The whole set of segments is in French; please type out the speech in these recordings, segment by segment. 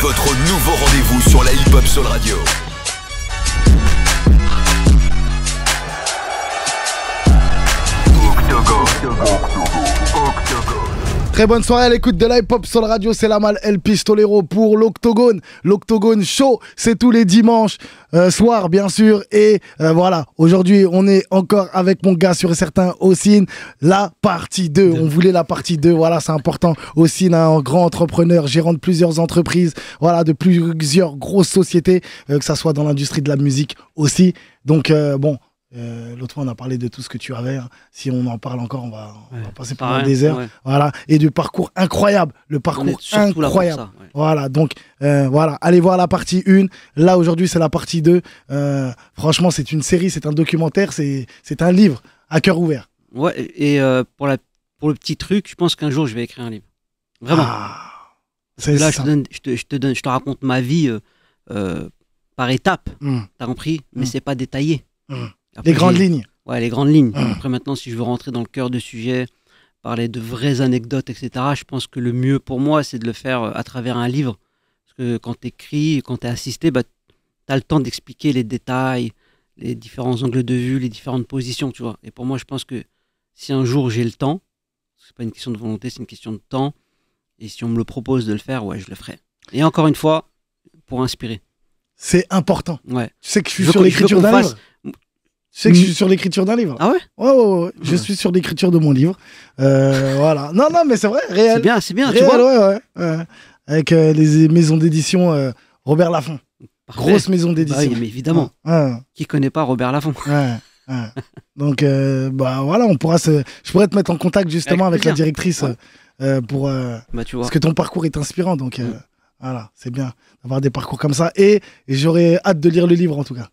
Votre nouveau rendez-vous sur la Hip Hop Soul Radio. Très bonne soirée à l'écoute de l'hip-hop sur la radio, c'est la mal El Pistolero pour l'Octogone. L'Octogone show, c'est tous les dimanches euh, soir bien sûr. Et euh, voilà, aujourd'hui on est encore avec mon gars sur certains Ossine, la partie 2. On voulait la partie 2, voilà c'est important. Ossine, un grand entrepreneur, gérant de plusieurs entreprises, voilà de plusieurs grosses sociétés, euh, que ça soit dans l'industrie de la musique aussi. Donc bon, euh, l'autre fois, on a parlé de tout ce que tu avais. Hein. Si on en parle encore, on va, passer ah pendant des heures. Voilà. Et du parcours incroyable. Le parcours incroyable. voilà. Donc, euh, voilà. Allez voir la partie 1. Là, aujourd'hui, c'est la partie 2. Euh, franchement, c'est une série, c'est un documentaire, c'est un livre à cœur ouvert. Ouais. Et pour, la, pour le petit truc, je pense qu'un jour, je vais écrire un livre. Vraiment. Ah. là, je te, je, te, je, te raconte ma vie par étapes. Hmm. T'as compris Mais hmm. c'est pas détaillé. Hmm les grandes lignes. Ouais, les grandes lignes. Après, maintenant, si je veux rentrer dans le cœur du sujet, parler de vraies anecdotes, etc., je pense que le mieux pour moi, c'est de le faire euh, à travers un livre. Parce que quand tu écris, quand tu es assisté, bah, tu as le temps d'expliquer les détails, les différents angles de vue, les différentes positions, tu vois. Et pour moi, je pense que si un jour j'ai le temps, c'est pas une question de volonté, c'est une question de temps. Et si on me le propose de le faire, ouais, je le ferai. Et encore une fois, pour inspirer. C'est important. Ouais. Tu sais que je suis sur l'écriture d'un sais que je suis mm. sur l'écriture d'un livre. Ah ouais, Je suis sur l'écriture de mon livre. Euh, voilà. Non, non, mais c'est vrai, réel. C'est bien, c'est bien, réel, tu Ouais, Avec euh, les maisons d'édition euh, Robert Laffont. Grosse maison bah d'édition. oui, mais évidemment. Qui connaît pas Robert Laffont Donc, bah voilà, on pourra se... je pourrais te mettre en contact justement avec, la directrice pour. Bah, parce que ton parcours est inspirant, donc mm. voilà, c'est bien d'avoir des parcours comme ça. Et, j'aurais hâte de lire le livre en tout cas.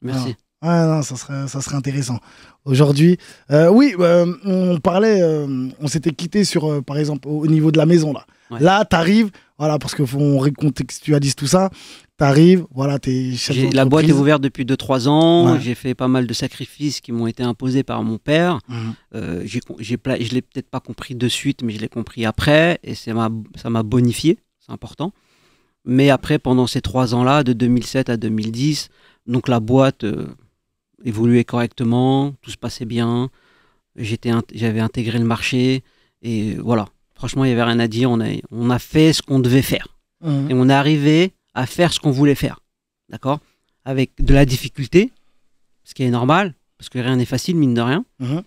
Merci. Ah non, ça serait, ça serait intéressant. Aujourd'hui, euh, oui, bah, on parlait, euh, on s'était quitté sur, euh, par exemple, au, niveau de la maison là. Là, t'arrives, voilà, parce que faut, on recontextualise tout ça. T'arrives, voilà, t'es. La boîte est ouverte depuis 2-3 ans. J'ai fait pas mal de sacrifices qui m'ont été imposés par mon père. Mhm. j'ai J je l'ai peut-être pas compris de suite, mais je l'ai compris après, et ça m'a bonifié. C'est important. Mais après, pendant ces trois ans-là, de 2007 à 2010, donc la boîte évoluait correctement, tout se passait bien, j'étais, j'avais intégré le marché, et voilà. Franchement, il n'y avait rien à dire, on a, on a fait ce qu'on devait faire. Mmh. Et on est arrivé à faire ce qu'on voulait faire. D'accord Avec de la difficulté, ce qui est normal, parce que rien n'est facile, mine de rien. Mmh.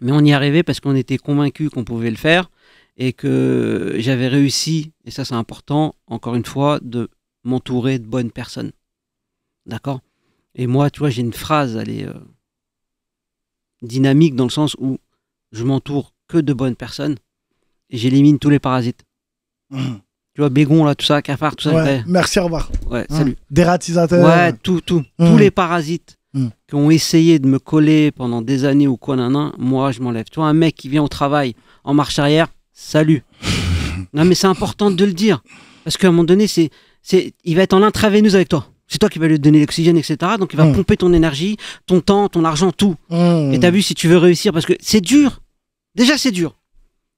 Mais on y arrivait parce qu'on était convaincu qu'on pouvait le faire et que j'avais réussi, et ça c'est important, encore une fois, de m'entourer de bonnes personnes. D'accord et moi, tu vois, j'ai une phrase, elle est euh, dynamique dans le sens où je m'entoure que de bonnes personnes et j'élimine tous les parasites. Mmh. Tu vois, Bégon, là, tout ça, Cafard, tout ça. Ben, merci, au revoir. Dératisateur. Mmh. salut. Ouais, tout, tout. Mmh. Tous les parasites qui ont essayé de me coller pendant des années ou quoi, nan, moi, je m'enlève. Tu vois, un mec qui vient au travail en marche arrière, salut. non, mais c'est important de le dire. Parce qu'à un moment donné, c'est, il va être en intraveineuse avec toi. C'est toi qui vas lui donner l'oxygène, etc. Donc il va mm. pomper ton énergie, ton temps, ton argent, tout. Mm. Et t'as vu si tu veux réussir, parce que c'est dur. Déjà, c'est dur.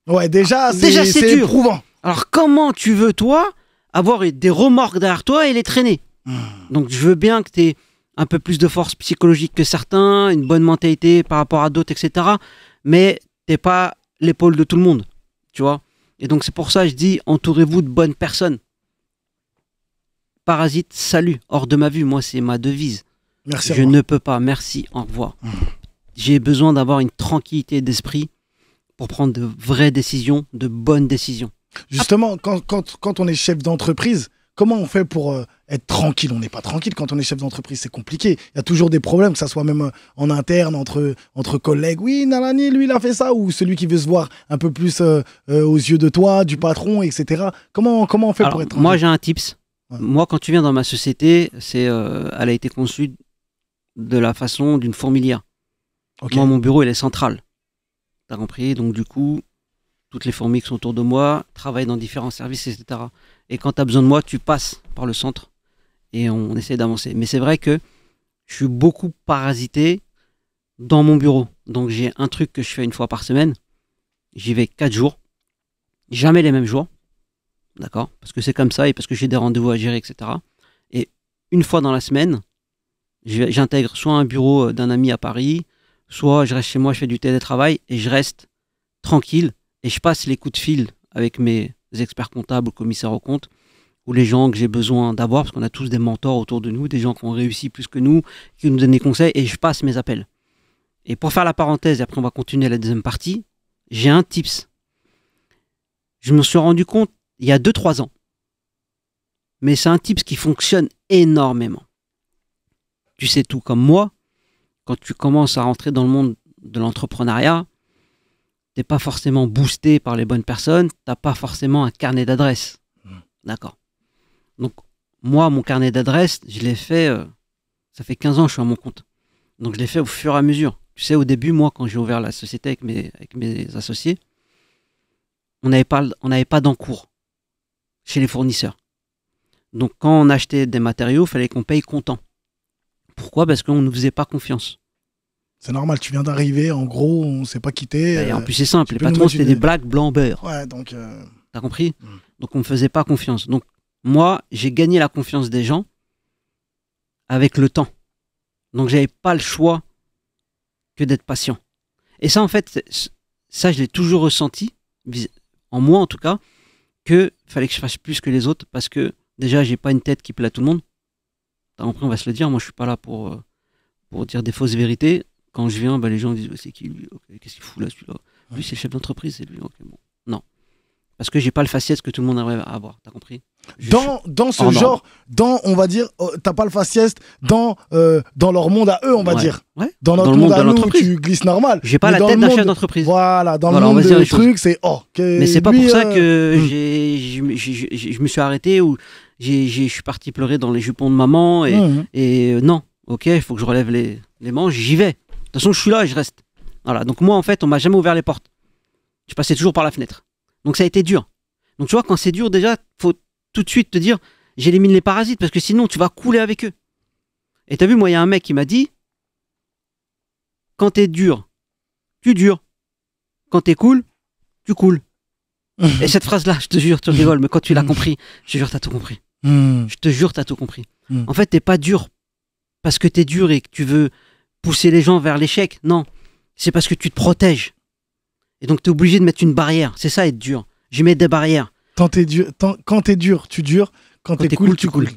Ouais, déjà, ah, déjà c'est, c'est éprouvant. Alors comment tu veux, toi, avoir des remorques derrière toi et les traîner mm. Donc je veux bien que t'aies un peu plus de force psychologique que certains, une bonne mentalité par rapport à d'autres, etc. Mais t'es pas l'épaule de tout le monde, tu vois. Et donc c'est pour ça que je dis, entourez-vous de bonnes personnes. Parasite, salut, hors de ma vue, moi c'est ma devise. Merci. Je ne peux pas, merci, au revoir. Hmm. J'ai besoin d'avoir une tranquillité d'esprit pour prendre de vraies décisions, de bonnes décisions. Justement, quand, on est chef d'entreprise, comment on fait pour euh, être tranquille On n'est pas tranquille quand on est chef d'entreprise, c'est compliqué. Il y a toujours des problèmes, que ça soit même euh, en interne, entre, entre collègues. Oui, Nalani, lui, il a fait ça, ou celui qui veut se voir un peu plus euh, aux yeux de toi, du patron, etc. Comment, comment on fait pour être tranquille Moi, j'ai un tips. Moi, quand tu viens dans ma société, c'est, euh, elle a été conçue de la façon d'une fourmilière. Moi, mon bureau, il est central. T'as compris Donc, du coup, toutes les fourmis qui sont autour de moi travaillent dans différents services, etc. Et quand tu as besoin de moi, tu passes par le centre et on essaie d'avancer. Mais c'est vrai que je suis beaucoup parasité dans mon bureau. Donc, j'ai un truc que je fais une fois par semaine. J'y vais quatre jours. Jamais les mêmes jours d'accord Parce que c'est comme ça et parce que j'ai des rendez-vous à gérer, etc. Et une fois dans la semaine, j'intègre soit un bureau euh, d'un ami à Paris, soit je reste chez moi, je fais du télétravail et je reste tranquille et je passe les coups de fil avec mes experts comptables commissaires aux comptes ou les gens que j'ai besoin d'avoir, parce qu'on a tous des mentors autour de nous, des gens qui ont réussi plus que nous, qui nous donnent des conseils, et je passe mes appels. Et pour faire la parenthèse, et après on va continuer la deuxième partie, j'ai un tips. Je me suis rendu compte il y a 2-3 ans. Mais c'est un type qui fonctionne énormément. Tu sais tout comme moi, quand tu commences à rentrer dans le monde de l'entrepreneuriat, t'es pas forcément boosté par les bonnes personnes, t'as pas forcément un carnet d'adresse mmh. D'accord. Donc moi, mon carnet d'adresse je l'ai fait, euh, ça fait 15 ans que je suis à mon compte. Donc je l'ai fait au fur et à mesure. Tu sais, au début, moi, quand j'ai ouvert la société avec mes, mes associés, on n'avait pas, on avait pas d'encours chez les fournisseurs. Donc quand on achetait des matériaux, il fallait qu'on paye comptant. Pourquoi Parce qu'on ne nous faisait pas confiance. C'est normal, tu viens d'arriver, en gros, on ne s'est pas quitté. Et en euh, plus, c'est simple, les patrons, c'était des blagues blancs beurre. Ouais, donc. Euh, T'as compris hmm. Donc, on ne faisait pas confiance. Donc, moi, j'ai gagné la confiance des gens avec le temps. Donc, j'avais pas le choix que d'être patient. Et ça, en fait, ça, je l'ai toujours ressenti, en moi en tout cas, que fallait que je fasse plus que les autres parce que déjà j'ai pas une tête qui plaît à tout le monde. Après on va se le dire, moi je suis pas là pour, euh, pour dire des fausses vérités. Quand je viens, bah, les gens disent c'est qui lui, qu'est-ce qu'il fout là celui-là Lui c'est le chef d'entreprise, c'est lui, Non parce que j'ai pas le faciès que tout le monde aimerait avoir. T'as compris dans, dans ce genre, dans, on va dire, tu oh, t'as pas le faciès dans, euh, dans leur monde à eux, on va dire. Dans notre monde, à nous, tu glisses normal. J'ai pas la tête d'un chef d'entreprise. Voilà, dans le monde des truc, c'est oh. Mais c'est pas pour ça euh, que hmm. je me suis arrêté ou je suis parti pleurer dans les jupons de maman et, hmm. et euh, non, ok, il faut que je relève les, les manches, j'y vais. De toute façon, je suis là et je reste. Voilà, donc moi, en fait, on m'a jamais ouvert les portes. Je passais toujours par la fenêtre. Donc ça a été dur. Donc tu vois, quand c'est dur, déjà, faut tout de suite te dire, j'élimine les parasites parce que sinon tu vas couler avec eux. Et t'as vu, moi, il y a un mec qui m'a dit, quand t'es dur, tu dures. Quand t'es cool, tu coules. Et cette phrase-là, je te jure, tu rigoles, mais quand tu l'as mm. compris, je te jure, t'as tout compris. Mm. Je te jure, t'as tout compris. Mm. En fait, t'es pas dur parce que t'es dur et que tu veux pousser les gens vers l'échec. Non, c'est parce que tu te protèges. Et donc, tu es obligé de mettre une barrière. C'est ça, être dur. J'y mets des barrières. Quand t'es dur, quand es dur, tu dures. Quand, tu t'es cool, tu coules.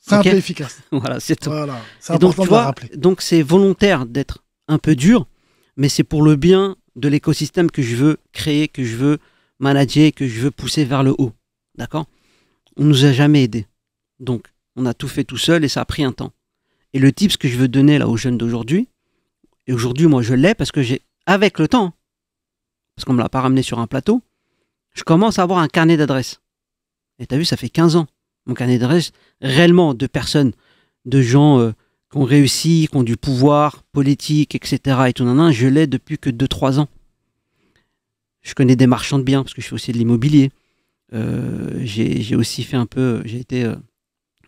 Simple et efficace. voilà, c'est tout. Voilà. donc, tu de rappeler. donc c'est volontaire d'être un peu dur, mais c'est pour le bien de l'écosystème que je veux créer, que je veux manager, que je veux pousser vers le haut. D'accord On nous a jamais aidé. Donc, on a tout fait tout seul et ça a pris un temps. Et le tip, que je veux donner là aux jeunes d'aujourd'hui, et aujourd'hui, moi, je l'ai parce que j'ai, avec le temps, parce qu'on ne me l'a pas ramené sur un plateau, je commence à avoir un carnet d'adresses. Et tu as vu, ça fait 15 ans. Mon carnet d'adresses, réellement, de personnes, de gens euh, qui ont réussi, qui ont du pouvoir politique, etc. Et tout, je l'ai depuis que 2-3 ans. Je connais des marchands de biens, parce que je fais aussi de l'immobilier. Euh, j'ai aussi fait un peu, j'ai été euh,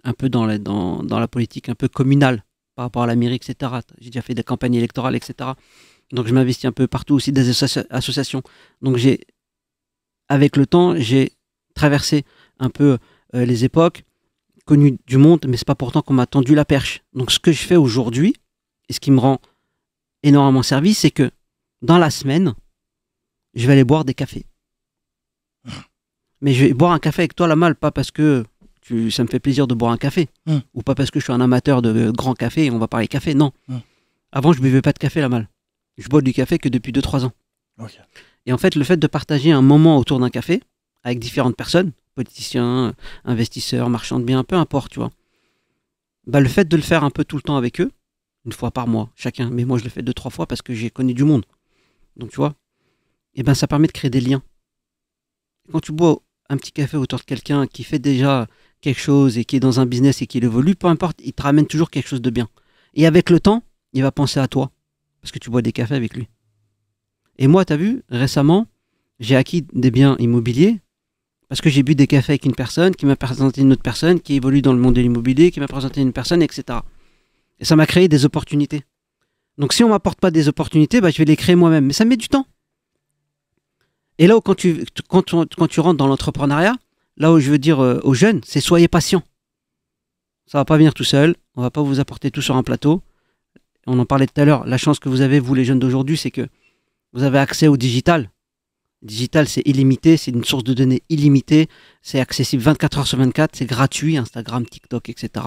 un peu dans la, dans, dans la politique un peu communale par rapport à la mairie, etc. J'ai déjà fait des campagnes électorales, etc. Donc je m'investis un peu partout aussi des associations. Donc j'ai, avec le temps, j'ai traversé un peu euh, les époques, connu du monde, mais c'est pas pourtant qu'on m'a tendu la perche. Donc ce que je fais aujourd'hui, et ce qui me rend énormément service, c'est que dans la semaine, je vais aller boire des cafés. Mais je vais boire un café avec toi, la malle, pas parce que tu, ça me fait plaisir de boire un café, mmh. ou pas parce que je suis un amateur de euh, grand café et on va parler café, non. Mmh. Avant, je buvais pas de café, la malle je bois du café que depuis 2-3 ans. Et en fait, le fait de partager un moment autour d'un café avec différentes personnes, politiciens, euh, investisseurs, marchands de biens, peu importe, tu vois, bah, le fait de le faire un peu tout le temps avec eux, une fois par mois chacun, mais moi je le fais deux, trois fois parce que j'ai connu du monde. Donc tu vois, et eh ben ça permet de créer des liens. Quand tu bois un petit café autour de quelqu'un qui fait déjà quelque chose et qui est dans un business et qui évolue, peu importe, il te ramène toujours quelque chose de bien. Et avec le temps, il va penser à toi parce que tu bois des cafés avec lui. Et moi, tu as vu, récemment, j'ai acquis des biens immobiliers parce que j'ai bu des cafés avec une personne qui m'a présenté une autre personne qui évolue dans le monde de l'immobilier, qui m'a présenté une personne, etc. Et ça m'a créé des opportunités. Donc si on m'apporte pas des opportunités, bah, je vais les créer moi-même. Mais ça met du temps. Et là où quand tu, quand quand tu rentres dans l'entrepreneuriat, là où je veux dire euh, aux jeunes, c'est soyez patient. Ça va pas venir tout seul. On va pas vous apporter tout sur un plateau on en parlait tout à l'heure, la chance que vous avez, vous les jeunes d'aujourd'hui, c'est que vous avez accès au digital. digital, c'est illimité, c'est une source de données illimitée, c'est accessible 24 heures sur 24, c'est gratuit, Instagram, TikTok, etc.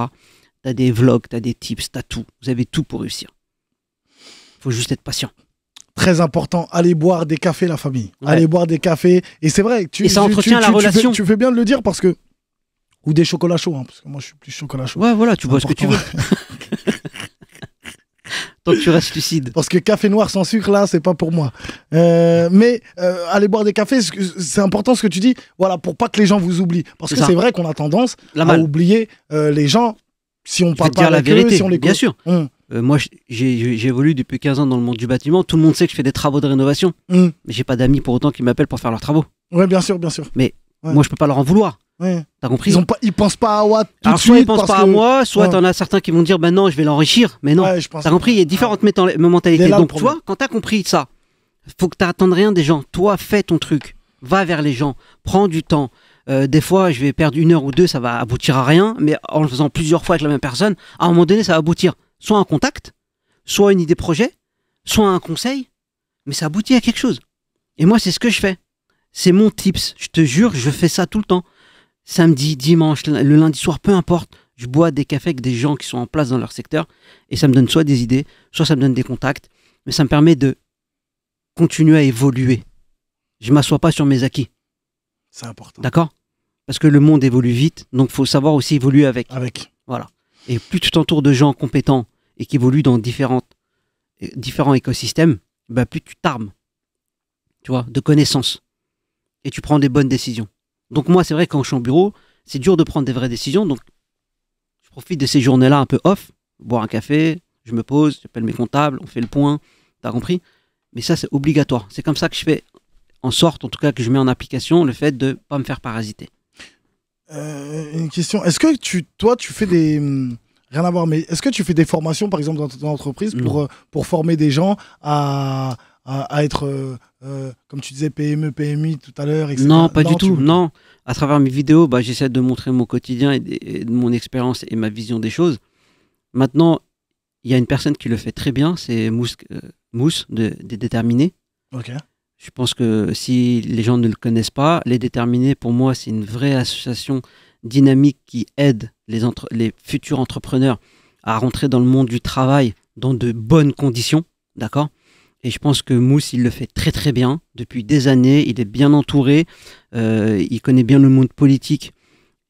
T'as des vlogs, t'as des tips, t'as tout. Vous avez tout pour réussir. Faut juste être patient. Très important, allez boire des cafés, la famille. Allez boire des cafés. Et c'est vrai, tu, et ça entretient tu, la relation. tu fais bien de le dire parce que ou des chocolats chauds, hein, parce que moi je suis plus chocolat chaud. Ouais, voilà, tu bois ce que tu veux. tant que tu restes lucide. Parce que café noir sans sucre, là, c'est pas pour moi. Euh, mais euh, aller boire des cafés, c'est important ce que tu dis, voilà, pour pas que les gens vous oublient. Parce que c'est vrai qu'on a tendance à oublier euh, les gens si on parle pas avec la vérité, Bien sûr. Hum. moi, j'évolue depuis 15 ans dans le monde du bâtiment. Tout le monde sait que je fais des travaux de rénovation. Hum. Mais j'ai pas d'amis pour autant qui m'appellent pour faire leurs travaux. Ouais, bien sûr, bien sûr. Mais moi, je peux pas leur en vouloir. T'as compris hein ils, pensent pas à moi tout Alors, soit ils pensent pas à moi, soit t'en as certains qui vont dire, ben non, je vais l'enrichir, mais non. t'as compris, il y a différentes mentalités. Donc toi, quand t'as compris ça, faut que t'attendes rien des gens. Toi, fais ton truc, va vers les gens, prends du temps. Euh, des fois, je vais perdre une heure ou deux, ça va aboutir à rien, mais en le faisant plusieurs fois avec la même personne, à un moment donné, ça va aboutir soit un contact, soit une idée projet, soit un conseil, mais ça aboutit à quelque chose. Et moi, c'est ce que je fais. C'est mon tips. Je te jure, je fais ça tout le temps samedi, dimanche, le lundi soir, peu importe, je bois des cafés avec des gens qui sont en place dans leur secteur et ça me donne soit des idées, soit ça me donne des contacts, mais ça me permet de continuer à évoluer. Je m'assois pas sur mes acquis. C'est important. D'accord Parce que le monde évolue vite, donc faut savoir aussi évoluer avec. Avec. Voilà. Et plus tu t'entoures de gens compétents et qui évoluent dans différentes, différents écosystèmes, bah plus tu t'armes, tu vois, de connaissances. Et tu prends des bonnes décisions. Donc moi, c'est vrai qu'en je suis en bureau, c'est dur de prendre des vraies décisions. Donc je profite de ces journées-là un peu off, boire un café, je me pose, j'appelle mes comptables, on fait le point, t'as compris Mais ça, c'est obligatoire. C'est comme ça que je fais en sorte, en tout cas, que je mets en application le fait de pas me faire parasiter. Euh, une question. Est-ce que tu, toi, tu fais des hmm, rien à voir, mais est-ce que tu fais des formations, par exemple, dans ton entreprise pour, euh, pour former des gens à à, être, euh, euh, comme tu disais, PME, PMI tout à l'heure, etc. Non, pas du tout. Non, à travers mes vidéos, bah, j'essaie de montrer mon quotidien et, mon expérience et ma vision des choses. Maintenant, il y a une personne qui le fait très bien, c'est Mousse, euh, Mousse de, des Déterminés. Ok. Je pense que si les gens ne le connaissent pas, Les Déterminés, pour moi, c'est une vraie association dynamique qui aide les, les futurs entrepreneurs à rentrer dans le monde du travail dans de bonnes conditions, d'accord et je pense que Mousse, il le fait très très bien depuis des années. Il est bien entouré, euh, il connaît bien le monde politique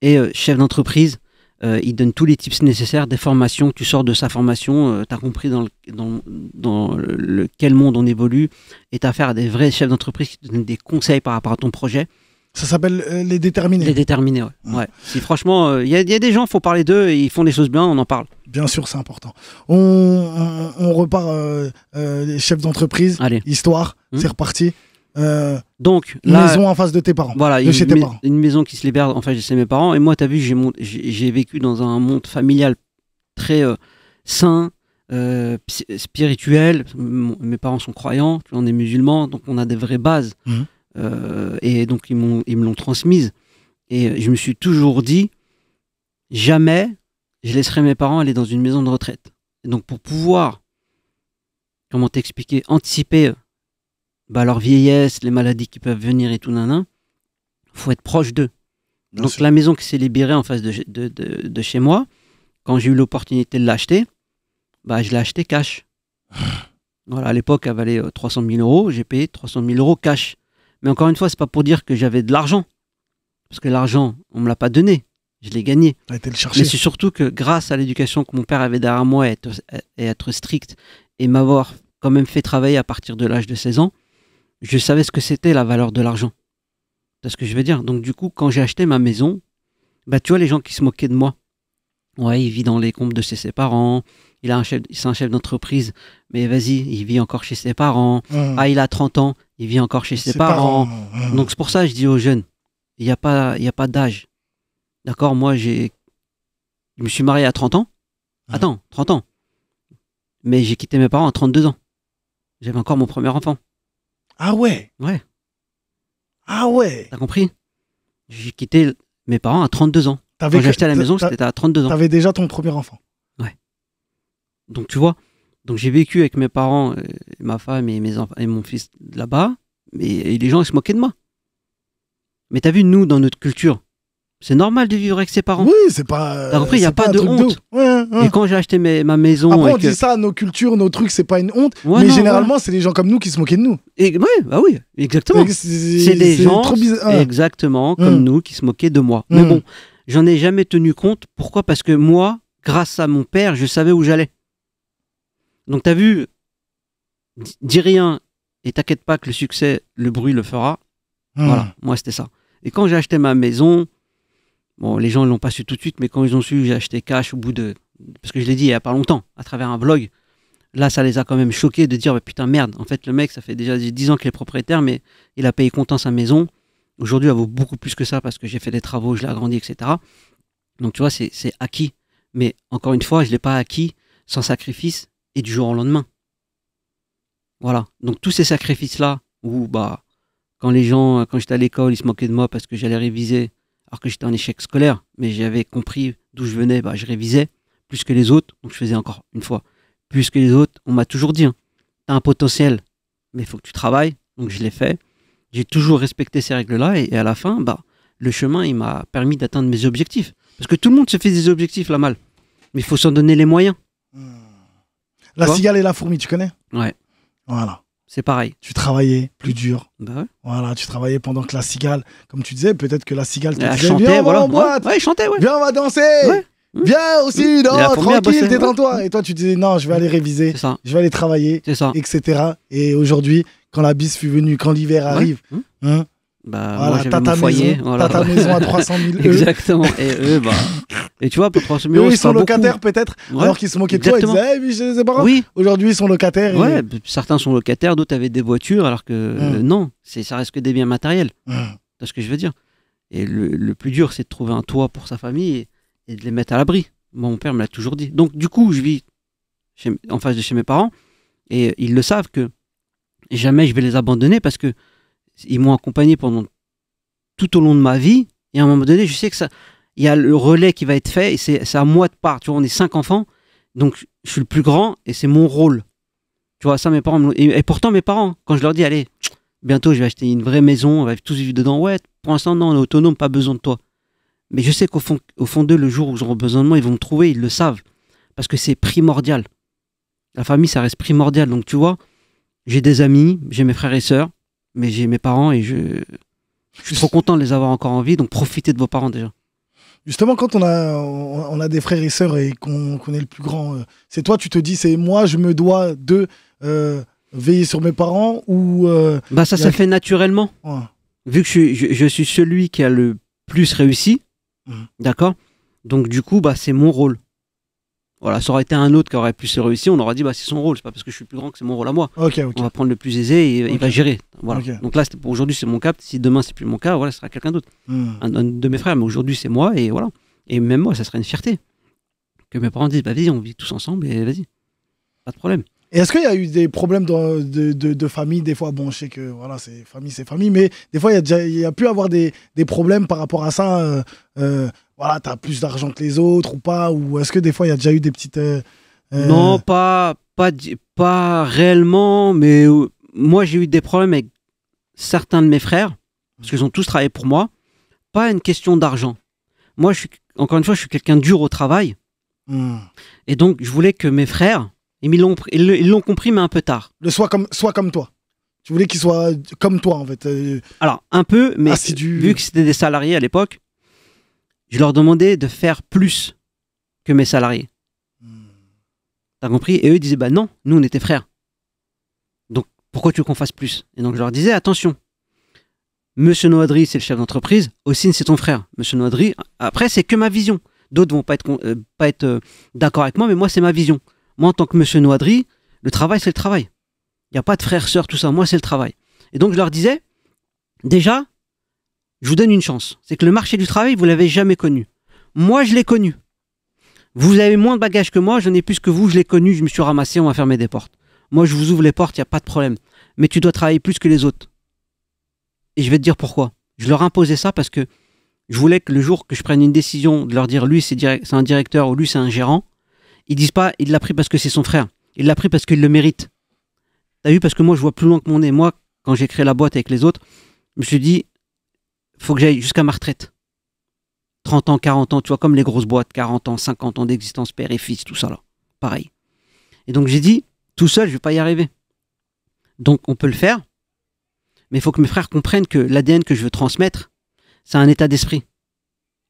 et euh, chef d'entreprise. Euh, il donne tous les tips nécessaires des formations. Tu sors de sa formation, tu as compris dans, le, dans, dans le, quel monde on évolue et tu as affaire à des vrais chefs d'entreprise qui te donnent des conseils par rapport à ton projet. Ça s'appelle euh, Les Déterminés. Les Déterminés, ouais. Mm. Si, franchement, il euh, y, a des gens, faut parler d'eux, ils font des choses bien, on en parle. Bien sûr, c'est important. On, repart, euh, les chefs d'entreprise, histoire, hmm. c'est reparti. Donc, la maison en face de tes parents. Voilà, une, chez tes parents. une maison qui se libère en face de chez mes parents. Et moi, tu as vu, j'ai vécu dans un monde familial très sain, spirituel. mes parents sont croyants, on est musulmans, donc on a des vraies bases. Hmm. Euh, et donc, ils, ils me l'ont transmise. Et je me suis toujours dit, jamais je laisserai mes parents aller dans une maison de retraite. donc, pour pouvoir, comment t'expliquer, anticiper bah, leur vieillesse, les maladies qui peuvent venir et tout, nanan, faut être proche d'eux. Donc, la maison qui s'est libérée en face de, de, chez moi, quand j'ai eu l'opportunité de l'acheter, bah, je l'ai acheté cash. voilà, à l'époque, elle valait 300 euh, 000 euros. J'ai payé 300 000 euros cash. Mais encore une fois, c'est pas pour dire que j'avais de l'argent. Parce que l'argent, on me l'a pas donné. Je l'ai gagné. Mais c'est surtout que grâce à l'éducation que mon père avait derrière moi et être, strict et m'avoir quand même fait travailler à partir de l'âge de 16 ans, je savais ce que c'était la valeur de l'argent. C'est ce que je veux dire. Donc du coup, quand j'ai acheté ma maison, bah tu vois les gens qui se moquaient de moi. Ouais, il vit dans les comptes de ses parents, il a un chef, un chef d'entreprise, mais vas-y, il vit encore chez ses parents. Mmh. Ah, il a 30 ans, il vit encore chez ses, parents. Mmh. Donc c'est pour ça que je dis aux jeunes, il n'y a pas, il y a pas d'âge. D'accord, moi j'ai, je me suis marié à 30 ans. Mmh. Attends, 30 ans. Mais j'ai quitté mes parents à 32 ans. J'avais encore mon premier enfant. Ah ouais. Ouais. Ah ouais. T'as compris J'ai quitté mes parents à 32 ans. Quand la maison, c'était à 32 ans. T'avais déjà ton premier enfant donc tu vois, donc j'ai vécu avec mes parents, euh, ma femme et mes enfants et mon fils là-bas, et, les gens ils se moquaient de moi. Mais t'as vu nous dans notre culture, c'est normal de vivre avec ses parents. Oui, c'est pas. Euh, après il n'y a pas, de honte. Et quand j'ai acheté ma maison. Après, on dit ça, nos cultures, nos trucs, c'est pas une honte. mais généralement, c'est des gens comme nous qui se moquaient de nous. Et, ouais, bah oui, exactement. C'est des gens. exactement, hum. comme nous, qui se moquaient de moi. Mais hum. bon, j'en ai jamais tenu compte. Pourquoi Parce que moi, grâce à mon père, je savais où j'allais. Donc t'as vu, dis rien et t'inquiète pas que le succès, le bruit le fera. Ah. Voilà, moi c'était ça. Et quand j'ai acheté ma maison, bon, les gens ne l'ont pas su tout de suite, mais quand ils ont su, j'ai acheté cash au bout de. Parce que je l'ai dit il n'y a pas longtemps, à travers un vlog, Là, ça les a quand même choqués de dire bah, putain, merde, en fait, le mec, ça fait déjà 10 ans qu'il est propriétaire, mais il a payé comptant sa maison. Aujourd'hui, elle vaut beaucoup plus que ça parce que j'ai fait des travaux, je l'ai agrandi, etc. Donc, tu vois, c'est acquis. Mais encore une fois, je ne l'ai pas acquis sans sacrifice et du jour au lendemain. Voilà. Donc tous ces sacrifices-là, où bah, quand les gens, quand j'étais à l'école, ils se moquaient de moi parce que j'allais réviser, alors que j'étais en échec scolaire, mais j'avais compris d'où je venais, bah, je révisais plus que les autres, donc je faisais encore une fois plus que les autres. On m'a toujours dit, hein, t'as un potentiel, mais il faut que tu travailles, donc je l'ai fait. J'ai toujours respecté ces règles-là et, à la fin, bah, le chemin, il m'a permis d'atteindre mes objectifs. Parce que tout le monde se fait des objectifs, là, mal. Mais il faut s'en donner les moyens. Hmm. La cigale et la fourmi, tu connais Ouais. Voilà. C'est pareil. Tu travaillais plus dur. Bah ouais. Voilà, tu travaillais pendant que la cigale, comme tu disais, peut-être que la cigale te disait, viens, on va en Ouais, ouais. Viens, on va danser. Ouais. Viens aussi, non, tranquille, détends-toi. Et toi, tu disais, non, je vais aller réviser, ça. je vais aller travailler, ça. etc. Et aujourd'hui, quand la bise fut venue, quand l'hiver arrive, hum. hein, bah, voilà, moi, t'as ta, foyer, maison, voilà, ta maison à 300 000 Exactement. Et eux, bah. Et tu vois, pour 300 000 ils sont locataires peut-être, alors qu'ils se moquaient de toi. Ils disaient, eh, pas Oui. Aujourd'hui, ils sont locataires. Ouais, certains sont locataires, d'autres avaient des voitures, alors que mmh. euh, non, c'est, ça reste que des biens matériels. C'est mmh. ce que je veux dire. Et le, plus dur, c'est de trouver un toit pour sa famille et, de les mettre à l'abri. mon père me l'a toujours dit. Donc, du coup, je vis en face de chez mes parents et ils le savent que jamais je vais les abandonner parce que ils m'ont accompagné pendant tout au long de ma vie. Et à un moment donné, je sais que ça, il y a le relais qui va être fait et c'est à moi de part. Tu vois, on est cinq enfants, donc je suis le plus grand et c'est mon rôle. Tu vois, ça, mes parents. Et, pourtant, mes parents, quand je leur dis, allez, bientôt, je vais acheter une vraie maison, on va tous vivre dedans. Ouais, pour l'instant, non, on est autonome, pas besoin de toi. Mais je sais qu'au fond, au fond d'eux, le jour où ils auront besoin de moi, ils vont me trouver, ils le savent. Parce que c'est primordial. La famille, ça reste primordial. Donc, tu vois, j'ai des amis, j'ai mes frères et sœurs, mais j'ai mes parents et je, suis trop content de les avoir encore en vie, donc profitez de vos parents déjà. Justement, quand on a, on a des frères et sœurs et qu'on est le plus grand, euh, c'est toi, tu te dis, c'est moi, je me dois de euh, veiller sur mes parents ou. Euh, bah, ça, ça fait naturellement. Vu que je suis, je, suis celui qui a le plus réussi, mm. d'accord Donc, du coup, bah, c'est mon rôle. Voilà, ça aurait été un autre qui aurait pu se réussir, on aurait dit bah, c'est son rôle, c'est pas parce que je suis plus grand que c'est mon rôle à moi. On va prendre le plus aisé et il va gérer. Voilà. Donc là, aujourd'hui, c'est mon cas. Si demain, c'est plus mon cas, voilà, ce sera quelqu'un d'autre. Hmm. Un, de mes frères, mais aujourd'hui, c'est moi et voilà. Et même moi, ça serait une fierté. Que mes parents disent bah, vas-y, on vit tous ensemble et vas-y, pas de problème. Et est-ce qu'il y a eu des problèmes de, famille Des fois, bon, je sais que voilà, c'est famille, c'est famille, mais des fois, il y a, il y a pu avoir des, problèmes par rapport à ça. Euh, euh, voilà, tu as plus d'argent que les autres ou pas Ou est-ce que des fois, il y a déjà eu des petites. Euh, euh, non, pas, pas, pas réellement, mais euh, moi, j'ai eu des problèmes avec certains de mes frères, parce qu'ils ont tous travaillé pour moi. Pas une question d'argent. Moi, je encore une fois, je suis quelqu'un dur au travail. Hmm. Et donc, je voulais que mes frères, ils l'ont, ils l'ont compris, mais un peu tard. Le soit comme, soit comme toi. Tu voulais qu'ils soient comme toi, en fait. Alors, un peu, mais vu que c'était des salariés à l'époque, je leur demandais de faire plus que mes salariés. Hmm. T'as compris Et eux disaient, bah non, nous on était frères. Donc pourquoi tu veux qu'on fasse plus Et donc je leur disais, attention, Monsieur Noadri, c'est le chef d'entreprise, Ossine, c'est ton frère. Monsieur Noadri, après, c'est que ma vision. D'autres vont pas être, euh, être euh, d'accord avec moi, mais moi, c'est ma vision. Moi, en tant que Monsieur Noadri, le travail, c'est le travail. Il n'y a pas de frère, sœur, tout ça. Moi, c'est le travail. Et donc, je leur disais, déjà, je vous donne une chance. C'est que le marché du travail, vous l'avez jamais connu. Moi, je l'ai connu. Vous avez moins de bagages que moi, j'en ai plus que vous, je l'ai connu, je me suis ramassé, on va fermer des portes. Moi, je vous ouvre les portes, il n'y a pas de problème. Mais tu dois travailler plus que les autres. Et je vais te dire pourquoi. Je leur imposais ça parce que je voulais que le jour que je prenne une décision de leur dire lui c'est un directeur ou lui c'est un gérant, ils disent pas il l'a pris parce que c'est son frère, il l'a pris parce qu'il le mérite. T'as vu parce que moi je vois plus loin que mon nez. Moi quand j'ai créé la boîte avec les autres, je me suis dit faut que j'aille jusqu'à ma retraite. 30 ans, 40 ans, tu vois, comme les grosses boîtes, 40 ans, 50 ans d'existence, père et fils, tout ça là. Pareil. Et donc j'ai dit, tout seul, je vais pas y arriver. Donc on peut le faire, mais il faut que mes frères comprennent que l'ADN que je veux transmettre, c'est un état d'esprit.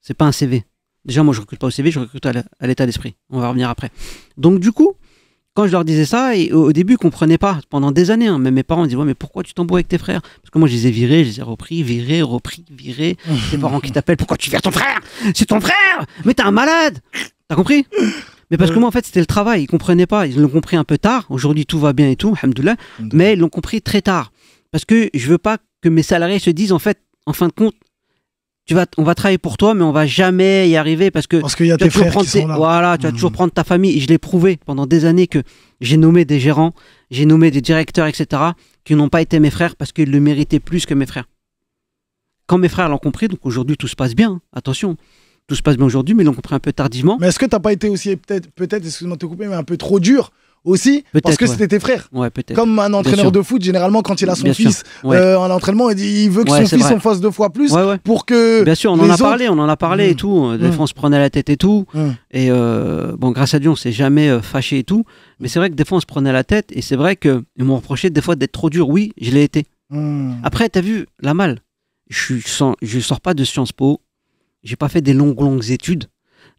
C'est pas un CV. Déjà, moi, je recrute pas au CV, je recrute à l'état d'esprit. On va revenir après. Donc du coup, quand je leur disais ça, au, début, ils ne comprenaient pas. Pendant des années, hein, mes parents disaient mais pourquoi tu t'embrouilles avec tes frères Parce que moi, je les ai virés, je les ai repris, virés, repris, virés. tes parents qui t'appellent, pourquoi tu vires ton frère C'est ton frère Mais t'es un malade T'as compris mais parce que moi, en fait, c'était le travail. Ils ne comprenaient pas. Ils l'ont compris un peu tard. Aujourd'hui, tout va bien et tout, alhamdoulilah. Mais ils l'ont compris très tard. Parce que je veux pas que mes salariés se disent, en fait, en fin de compte, vas, on va travailler pour toi, mais on va jamais y arriver parce que parce qu'il y a tes tu vas toujours prendre ta famille. je l'ai prouvé pendant des années que j'ai nommé des gérants, j'ai nommé des directeurs, etc., qui n'ont pas été mes frères parce qu'ils le méritaient plus que mes frères. Quand mes frères l'ont compris, donc aujourd'hui tout se passe bien. Hein. Attention, tout se passe bien aujourd'hui, mais ils l'ont compris un peu tardivement. Mais est-ce que t'as pas été aussi peut-être, peut-être, excuse-moi de te couper, mais un peu trop dur aussi parce que c'était tes frères. Comme un entraîneur de foot, généralement, quand il a son fils en euh, entraînement, il veut que son fils en fasse deux fois plus pour que. Bien sûr, on en a parlé, on en a parlé et mm. tout. défense euh, Des mm. prenait la tête et tout. Mm. Et euh, bon, grâce à Dieu, on s'est jamais fâché et tout. Mais c'est vrai que des fois, prenait la tête et c'est vrai qu'ils m'ont reproché des fois d'être trop dur. Oui, je l'ai été. Après, t'as vu, la malle. Je sans... je sors pas de Sciences Po. J'ai pas fait des longues, longues études.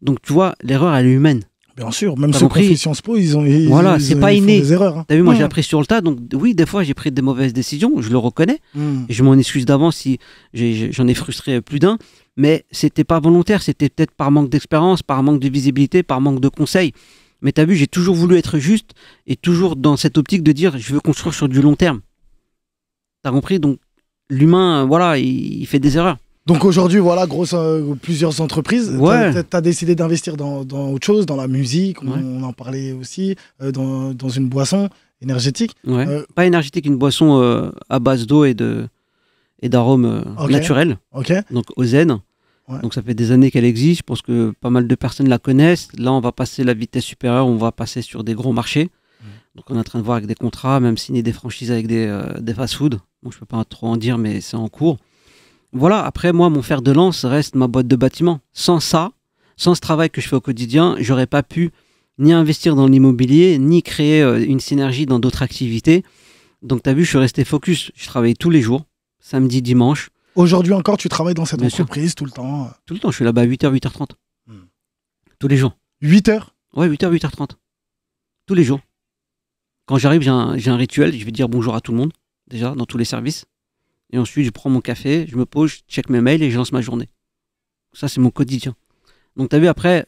Donc, tu vois, l'erreur, elle est humaine. Bien sûr, même ceux qui Sciences Po, ils ont voilà, c'est pas inné. des erreurs. Hein. T'as vu, moi j'ai appris sur le tas, donc oui, des fois j'ai pris des mauvaises décisions, je le reconnais, hmm. et je m'en excuse d'avance si j'en ai, frustré plus d'un, mais c'était pas volontaire, c'était peut-être par manque d'expérience, par manque de visibilité, par manque de conseils. Mais t'as vu, j'ai toujours voulu être juste et toujours dans cette optique de dire je veux construire sur du long terme. T'as compris Donc l'humain, voilà, il fait des erreurs. Donc aujourd'hui, voilà, grosse, euh, plusieurs entreprises. Ouais. Tu as, décidé d'investir dans, autre chose, dans la musique, on, en parlait aussi, euh, dans, une boisson énergétique. Euh, pas énergétique, une boisson à base d'eau et de et d'arômes naturels. donc Donc Ozen. Donc ça fait des années qu'elle existe. Je pense que pas mal de personnes la connaissent. Là, on va passer la vitesse supérieure. On va passer sur des gros marchés. Donc on est en train de voir avec des contrats, même signer des franchises avec des, fast-food. Je je peux pas trop en dire, mais c'est en cours voilà, après moi, mon fer de lance reste ma boîte de bâtiment. Sans ça, sans ce travail que je fais au quotidien, j'aurais pas pu ni investir dans l'immobilier, ni créer euh, une synergie dans d'autres activités. Donc tu as vu, je suis resté focus. Je travaille tous les jours, samedi, dimanche. Aujourd'hui encore, tu travailles dans cette entreprise tout le temps euh Tout le temps, je suis là-bas 8h, 8h30. Hmm. Tous les jours. 8h Ouais, 8h, 8h30. Tous les jours. Quand j'arrive, j'ai un, un, rituel, je vais dire bonjour à tout le monde, déjà, dans tous les services. Et ensuite, je prends mon café, je me pose, je check mes mails et je lance ma journée. Ça, c'est mon quotidien. Donc, tu as vu après.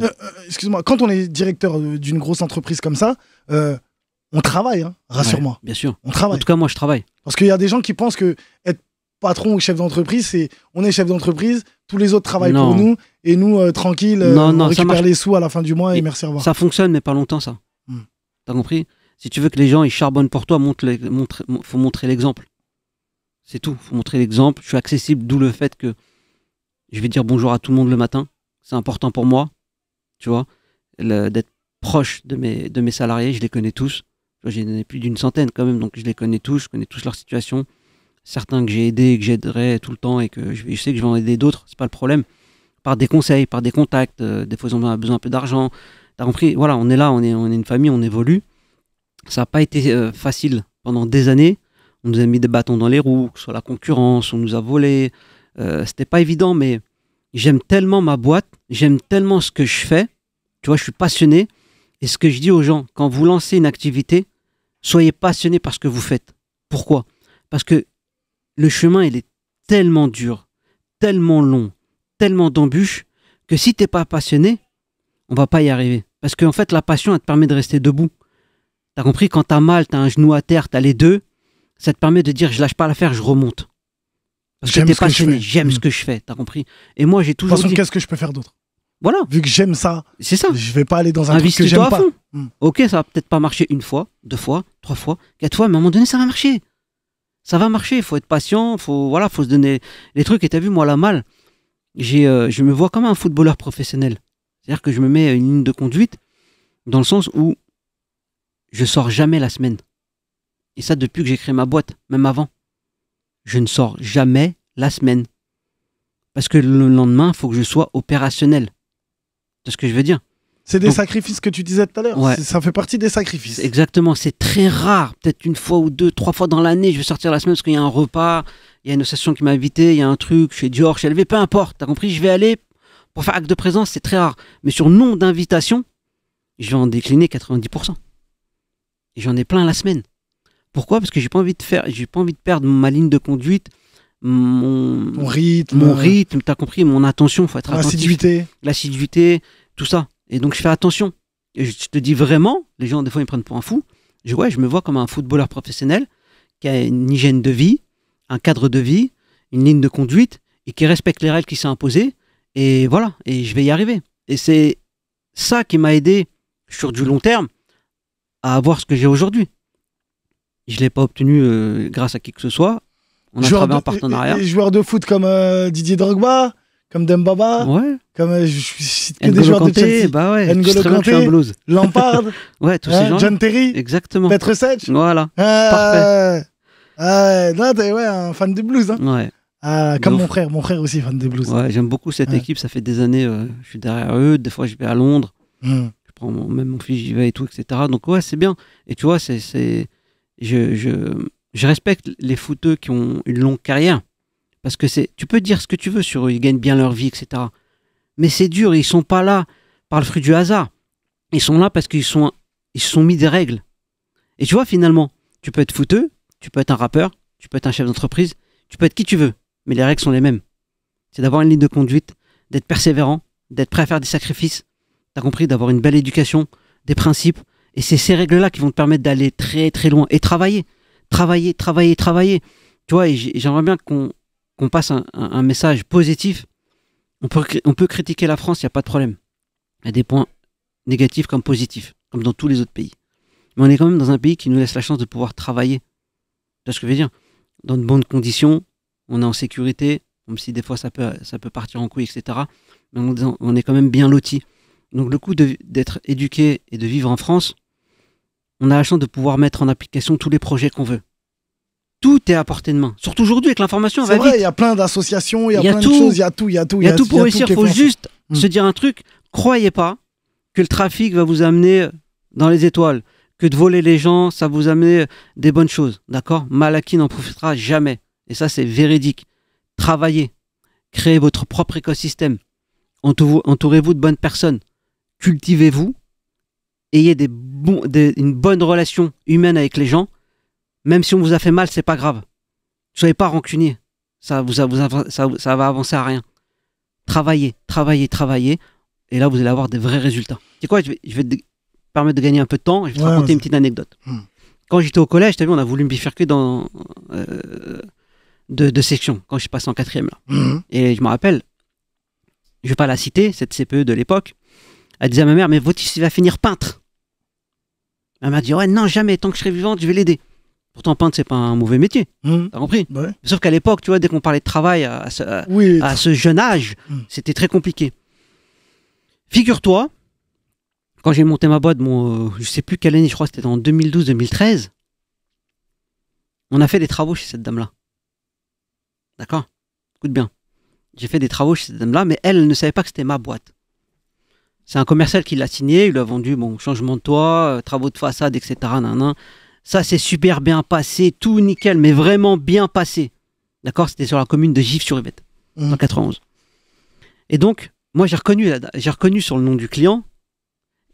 Euh, euh, excuse-moi, quand on est directeur euh, d'une grosse entreprise comme ça, on travaille, hein, rassure-moi. bien sûr. On travaille. En tout cas, moi, je travaille. Parce qu'il y a des gens qui pensent que être patron ou chef d'entreprise, c'est on est chef d'entreprise, tous les autres travaillent pour nous et nous, tranquille, on récupère les sous à la fin du mois et, merci, au revoir. Ça fonctionne, mais pas longtemps, ça. Hmm. T'as compris Si tu veux que les gens ils charbonnent pour toi, montre, faut montrer l'exemple. C'est tout. faut montrer l'exemple. Je suis accessible, d'où le fait que je vais dire bonjour à tout le monde le matin. C'est important pour moi, tu vois, d'être proche de mes, de mes salariés. Je les connais tous. J'en ai plus d'une centaine quand même, donc je les connais tous. Je connais tous leur situation. Certains que j'ai aidés et que j'aiderai tout le temps et que je, sais que je vais en aider d'autres. C'est pas le problème. Par des conseils, par des contacts. Euh, des fois, ils ont besoin un peu d'argent. T'as compris Voilà, on est là, on est, on est une famille, on évolue. Ça n'a pas été euh, facile pendant des années on nous a mis des bâtons dans les roues, sur la concurrence, on nous a volé. Euh, C'était pas évident, mais j'aime tellement ma boîte, j'aime tellement ce que je fais. Tu vois, je suis passionné. Et ce que je dis aux gens, quand vous lancez une activité, soyez passionné par ce que vous faites. Pourquoi Parce que le chemin, il est tellement dur, tellement long, tellement d'embûches, que si t'es pas passionné, on va pas y arriver. Parce qu'en fait, la passion, elle te permet de rester debout. T'as compris, quand t'as mal, t'as un genou à terre, t'as les deux, ça te permet de dire je lâche pas l'affaire, je remonte. Parce que t'es passionné, j'aime ce mm. que je fais, t'as compris Et moi j'ai toujours. De toute façon, dit... qu'est-ce que je peux faire d'autre Voilà. Vu que j'aime ça, c'est ça. Je vais pas aller dans un truc que j'aime mm. Ok, ça va peut-être pas marcher une fois, deux fois, trois fois, quatre fois, mais à un moment donné ça va marcher. Ça va marcher, il faut être patient, faut voilà, faut se donner les trucs. Et t'as vu, moi la mal, euh, je me vois comme un footballeur professionnel. C'est-à-dire que je me mets une ligne de conduite dans le sens où je sors jamais la semaine. Et ça depuis que j'ai créé ma boîte, même avant. Je ne sors jamais la semaine. Parce que le lendemain, il faut que je sois opérationnel. C'est ce que je veux dire. C'est des sacrifices que tu disais tout à l'heure. Ça fait partie des sacrifices. Exactement. C'est très rare. Peut-être une fois ou deux, trois fois dans l'année, je vais sortir la semaine parce qu'il y a un repas, il y a une session qui m'a invité, il y a un truc chez Dior, suis élevé, peu importe. T'as compris Je vais aller pour faire acte de présence, c'est très rare. Mais sur nom d'invitation, je vais en décliner 90%. Et j'en ai plein la semaine. Pourquoi Parce que j'ai pas envie de faire, j'ai pas envie de perdre ma ligne de conduite, mon, rythme, mon rythme, t'as compris, mon attention, faut être L'assiduité, l'assiduité, tout ça. Et donc je fais attention. je te dis vraiment, les gens des fois ils me prennent pour un fou. Je ouais, je me vois comme un footballeur professionnel qui a une hygiène de vie, un cadre de vie, une ligne de conduite et qui respecte les règles qui s'est imposées. Et voilà, et je vais y arriver. Et c'est ça qui m'a aidé sur du long terme à avoir ce que j'ai aujourd'hui. Je ne l'ai pas obtenu euh, grâce à qui que ce soit. On a joueurs travaillé en partenariat. Des joueurs de foot comme euh, Didier Drogba, comme Dembaba, ouais. comme euh, je cite que des joueurs Kanté, de Chelsea. Bah ouais, N'Golo Kanté, Lampard, ouais, tous ces hein, gens John Terry, exactement. Petr Sech. Voilà. Ah, Parfait. Euh, là, t'es ouais, un fan de blues. Hein. Ouais. Ah, comme mon frère, mon frère aussi fan de blues. Ouais, j'aime beaucoup cette équipe, ça fait des années, je suis derrière eux, des fois je vais à Londres, hmm. je prends même mon fils, j'y vais et tout, etc. Donc ouais, c'est bien. Et tu vois, c'est, je, je, respecte les footeux qui ont une longue carrière. Parce que c'est, tu peux dire ce que tu veux sur eux, ils gagnent bien leur vie, etc. Mais c'est dur, ils sont pas là par le fruit du hasard. Ils sont là parce qu'ils sont, ils sont mis des règles. Et tu vois, finalement, tu peux être footeux, tu peux être un rappeur, tu peux être un chef d'entreprise, tu peux être qui tu veux, mais les règles sont les mêmes. C'est d'avoir une ligne de conduite, d'être persévérant, d'être prêt à faire des sacrifices, t'as compris, d'avoir une belle éducation, des principes, et c'est ces règles-là qui vont te permettre d'aller très très loin et travailler, travailler, travailler, travailler. Tu vois, j'aimerais bien qu'on passe un, message positif. On peut, on peut critiquer la France, il n'y a pas de problème. Il y a des points négatifs comme positifs, comme dans tous les autres pays. Mais on est quand même dans un pays qui nous laisse la chance de pouvoir travailler. Tu vois ce que je veux dire Dans de bonnes conditions, on est en sécurité, même si des fois ça peut, ça peut partir en couille, etc. Mais on, est quand même bien loti. Donc le coup d'être éduqué et de vivre en France, on a la chance de pouvoir mettre en application tous les projets qu'on veut. Tout est à portée de main. Surtout aujourd'hui avec l'information, va vrai, Il y a plein d'associations, il y a, plein tout, de choses, il y a tout, il y a tout. Il y, a tout pour réussir. Il faut juste mm. se dire un truc. Croyez pas que le trafic va vous amener dans les étoiles, que de voler les gens, ça vous amène des bonnes choses. D'accord Malaki n'en profitera jamais. Et ça, c'est véridique. Travaillez. Créez votre propre écosystème. Entourez-vous de bonnes personnes. Cultivez-vous ayez une bonne relation humaine avec les gens. Même si on vous a fait mal, c'est pas grave. Soyez pas rancunier. Ça, vous, ça, va avancer à rien. Travaillez, travaillez, travaillez. Et là, vous allez avoir des vrais résultats. C'est quoi Je vais, te permettre de gagner un peu de temps. Je vais te raconter une petite anecdote. Hmm. Quand j'étais au collège, tu vu, on a voulu me bifurquer dans, euh, deux sections quand je suis passé en quatrième. Là. Hmm. Et je me rappelle, je vais pas la citer, cette CPE de l'époque, elle disait à ma mère, mais votre il va finir peintre. Elle m'a dit, ouais, non, jamais, tant que je serai vivante, je vais l'aider. Pourtant, peindre, c'est pas un mauvais métier. Mmh. T'as compris Sauf qu'à l'époque, tu vois, dès qu'on parlait de travail à ce, ce jeune âge, mmh. c'était très compliqué. Figure-toi, quand j'ai monté ma boîte, mon, euh, je sais plus quelle année, je crois que c'était en 2012-2013, on a fait des travaux chez cette dame-là. D'accord Écoute bien. J'ai fait des travaux chez cette dame-là, mais elle ne savait pas que c'était ma boîte. C'est un commercial qui l'a signé, il lui a vendu bon, changement de toit, euh, travaux de façade, etc. Nan, Ça, c'est super bien passé, tout nickel, mais vraiment bien passé. D'accord C'était sur la commune de Gif-sur-Yvette, mmh. en 91. Et donc, moi, j'ai reconnu, j'ai reconnu sur le nom du client.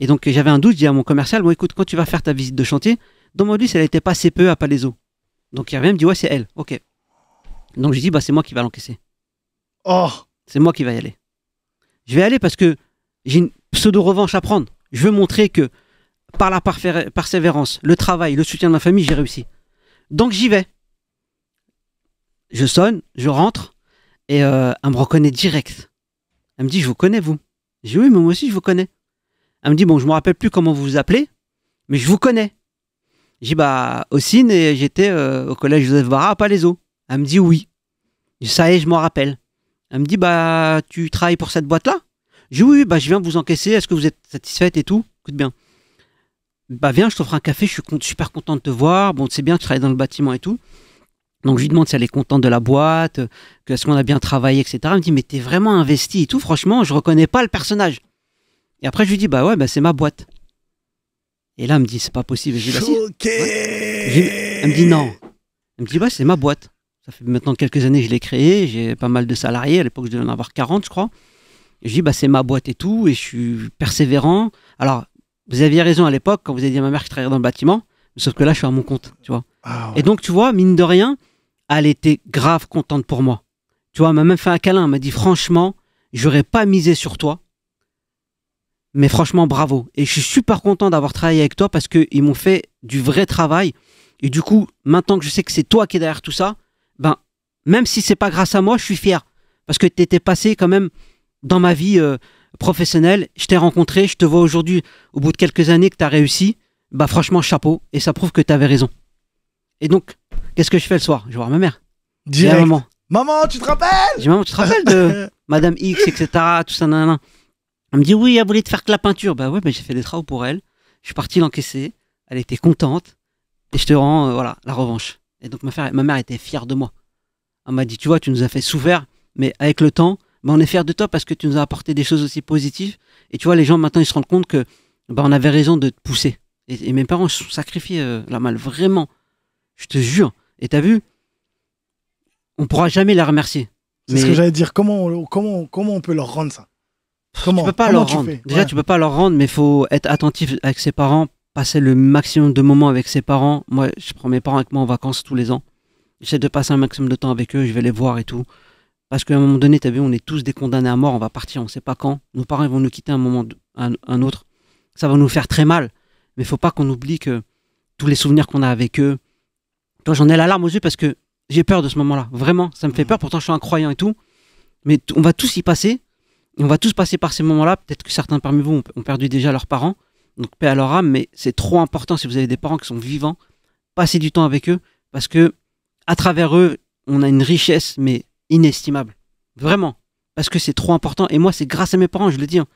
Et donc, j'avais un doute, j'ai dit à mon commercial, bon, écoute, quand tu vas faire ta visite de chantier, dans mon si elle n'était pas CPE à Palaiso. Donc, il il me dit, ouais, c'est elle. OK. Donc, j'ai dit, « bah, c'est moi qui vais l'encaisser. Oh C'est moi qui vais y aller. Je vais aller parce que j'ai une de revanche à prendre. Je veux montrer que par la persévérance, le travail, le soutien de la famille, j'ai réussi. Donc j'y vais. Je sonne, je rentre, et euh, elle me reconnaît direct. Elle me dit, je vous connais, vous. J'ai dis, oui, mais moi aussi, je vous connais. Elle me dit, bon, je me rappelle plus comment vous vous appelez, mais je vous connais. Je dis, bah, et j'étais euh, au collège Joseph Barra à Palaiso. Elle me dit, oui. Je, ça y je m'en rappelle. Elle me dit, bah, tu travailles pour cette boîte-là je dis oui, bah, je viens vous encaisser, est-ce que vous êtes satisfaite et tout Écoute bien. Bah viens, je t'offre un café, je suis super content de te voir, bon, c'est bien, tu travailles dans le bâtiment et tout. Donc je lui demande si elle est contente de la boîte, que est-ce qu'on a bien travaillé, etc. Elle me dit, mais t'es vraiment investi et tout, franchement, je reconnais pas le personnage. Et après, je lui dis, bah ouais, bah, c'est ma boîte. Et là, elle me dit, c'est pas possible. Je bah, elle me dit, non. Elle me dit, bah, c'est ma boîte. Ça fait maintenant quelques années que je l'ai créée, j'ai pas mal de salariés, à l'époque, je devais en avoir 40, je crois. Je dis, bah, c'est ma boîte et tout, et je suis persévérant. Alors, vous aviez raison à l'époque quand vous avez dit à ma mère que je travaillais dans le bâtiment, sauf que là, je suis à mon compte, tu vois. Ah, et donc, tu vois, mine de rien, elle était grave contente pour moi. Tu vois, elle m'a même fait un câlin, elle m'a dit, franchement, j'aurais pas misé sur toi. Mais franchement, bravo. Et je suis super content d'avoir travaillé avec toi parce qu'ils m'ont fait du vrai travail. Et du coup, maintenant que je sais que c'est toi qui est derrière tout ça, ben, même si c'est pas grâce à moi, je suis fier. Parce que tu étais passé quand même dans ma vie euh, professionnelle, je t'ai rencontré, je te vois aujourd'hui, au bout de quelques années que t'as réussi, bah franchement, chapeau, et ça prouve que t'avais raison. Et donc, qu'est-ce que je fais le soir Je vois ma mère. Direct. Dis maman. tu te rappelles Dis maman, tu te rappelles de Madame X, etc., tout ça, Elle me dit oui, elle voulait te faire que la peinture. Bah ouais, mais j'ai fait des travaux pour elle. Je suis parti l'encaisser. Elle était contente. Et je te rends, euh, voilà, la revanche. Et donc ma, ma mère était fière de moi. Elle m'a dit, tu vois, tu nous as fait souffrir, mais avec le temps, mais bah, on est fier de toi parce que tu nous as apporté des choses aussi positives. Et tu vois, les gens maintenant, ils se rendent compte que bah, on avait raison de te pousser. Et, mes parents se sont euh, la malle, vraiment. Je te jure. Et t'as vu, on pourra jamais les remercier. C'est ce que j'allais dire. Comment, on, comment, comment on peut leur rendre ça Comment, tu peux pas leur rendre. Déjà, tu tu peux pas leur rendre, mais il faut être attentif avec ses parents, passer le maximum de moments avec ses parents. Moi, je prends mes parents avec moi en vacances tous les ans. J'essaie de passer un maximum de temps avec eux, je vais les voir et tout. Parce qu'à un moment donné, tu vu, on est tous des condamnés à mort, on va partir, on ne sait pas quand. Nos parents vont nous quitter un moment, un, autre. Ça va nous faire très mal. Mais il faut pas qu'on oublie que tous les souvenirs qu'on a avec eux. Toi, j'en ai la larme aux yeux parce que j'ai peur de ce moment-là. Vraiment, ça me fait peur. Pourtant, je suis un croyant et tout. Mais on va tous y passer. On va tous passer par ces moments-là. Peut-être que certains parmi vous ont, perdu déjà leurs parents. Donc, paix à leur âme. Mais c'est trop important si vous avez des parents qui sont vivants. Passez du temps avec eux parce que, à travers eux, on a une richesse, mais inestimable. Vraiment. Parce que c'est trop important. Et moi, c'est grâce à mes parents, je le dis. Hein.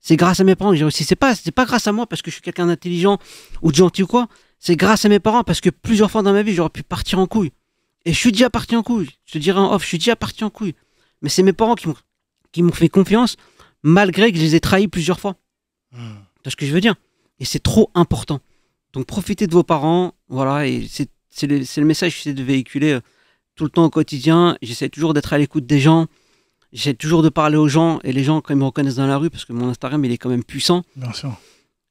C'est grâce à mes parents que j'ai réussi. C'est pas, c'est pas grâce à moi parce que je suis quelqu'un d'intelligent ou de gentil ou quoi. C'est grâce à mes parents parce que plusieurs fois dans ma vie, j'aurais pu partir en couille. Et je suis déjà parti en couille. Je te dirais en off, je suis déjà parti en couille. Mais c'est mes parents qui m'ont, qui m'ont fait confiance malgré que je les ai trahis plusieurs fois. C'est hmm. ce que je veux dire Et c'est trop important. Donc profitez de vos parents. Voilà. Et c'est, c'est, le, c'est le message que j'essaie de véhiculer euh, tout le temps au quotidien. J'essaie toujours d'être à l'écoute des gens. J'essaie toujours de parler aux gens. Et les gens, quand ils me reconnaissent dans la rue, parce que mon Instagram, il est quand même puissant.